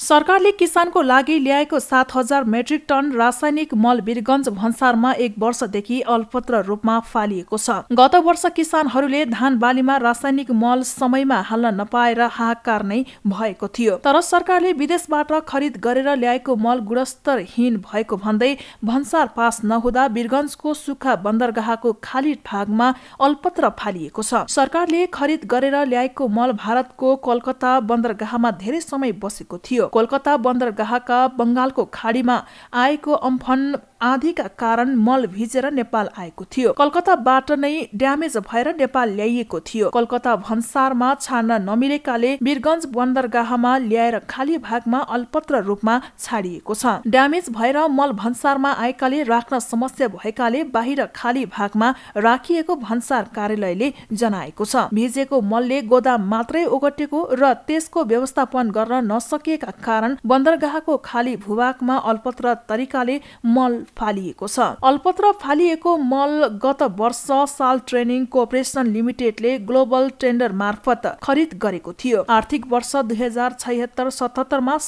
सरकारले किसानको लागि ल्याएको सात हजार मेट्रिक टन रासायनिक मल वीरगञ्ज भन्सारमा एक वर्षदेखि अल्पत्र रूपमा फालिएको छ गत वर्ष किसानहरूले धान बालीमा रासायनिक मल समयमा हाल्न नपाएर हाहाकार नै भएको थियो तर सरकारले विदेशबाट खरिद गरेर ल्याएको मल गुणस्तरहीन भएको भन्दै भन्सार पास नहुँदा वीरगञ्जको सुक्खा बन्दरगाहको खाली भागमा अल्पत्र फालिएको छ सरकारले खरिद गरेर ल्याएको मल भारतको कलकत्ता बन्दरगाहमा धेरै समय बसेको थियो कोलकाता बन्दरगाहका बङ्गालको खाडीमा आएको अम्फन आँधीका कारण मल भिजेर नेपाल आएको थियो कलकत्ताबाट नै ड्यामेज भएर नेपाल ल्याइएको थियो कलकत्ता भन्सारमा छाड्न नमिलेकाले वीरगंज बन्दरगाहमा ल्याएर खाली भागमा अल्पत्र रूपमा छाडिएको छ ड्यामेज भएर मल भन्सारमा आएकाले राख्न समस्या भएकाले बाहिर खाली भागमा राखिएको भन्सार कार्यालयले जनाएको छ भिजेको मलले गोदाम मात्रै ओगटेको र त्यसको व्यवस्थापन गर्न नसकिएका कारण बन्दरगाहको खाली भूभागमा अल्पत्र तरिकाले मल फालिएको छ अल्पत्र फालिएको मल गत वर्ष साल ट्रेनिङ कोअपरेसन लिमिटेडले ग्लोबल टेन्डर मार्फत खरिद गरेको थियो आर्थिक वर्ष दुई हजार छयत्तर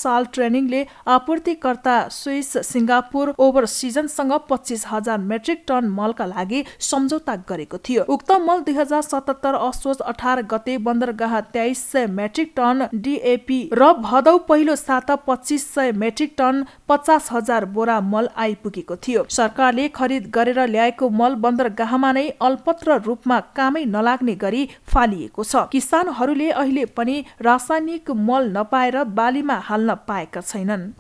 साल ट्रेनिङले आपूर्तिकर्ता स्विस सिङ्गापुर ओभर सिजनसँग पच्चिस हजार मेट्रिक टन मलका लागि सम्झौता गरेको थियो उक्त मल दुई हजार सतहत्तर असोज अठार गते बन्दरगाह तेइस सय मेट्रिक टन डिएपी र भदौ पहिलो साता पच्चिस सय मेट्रिक टन पचास हजार बोरा मल आइपुगेको थियो सरकारले खरिद गरेर ल्याएको मल बन्दरगाहमा नै अल्पत्र रूपमा कामै नलाग्ने गरी फालिएको छ किसानहरूले अहिले पनि रासायनिक मल नपाएर बालीमा हाल्न पाएका छैनन्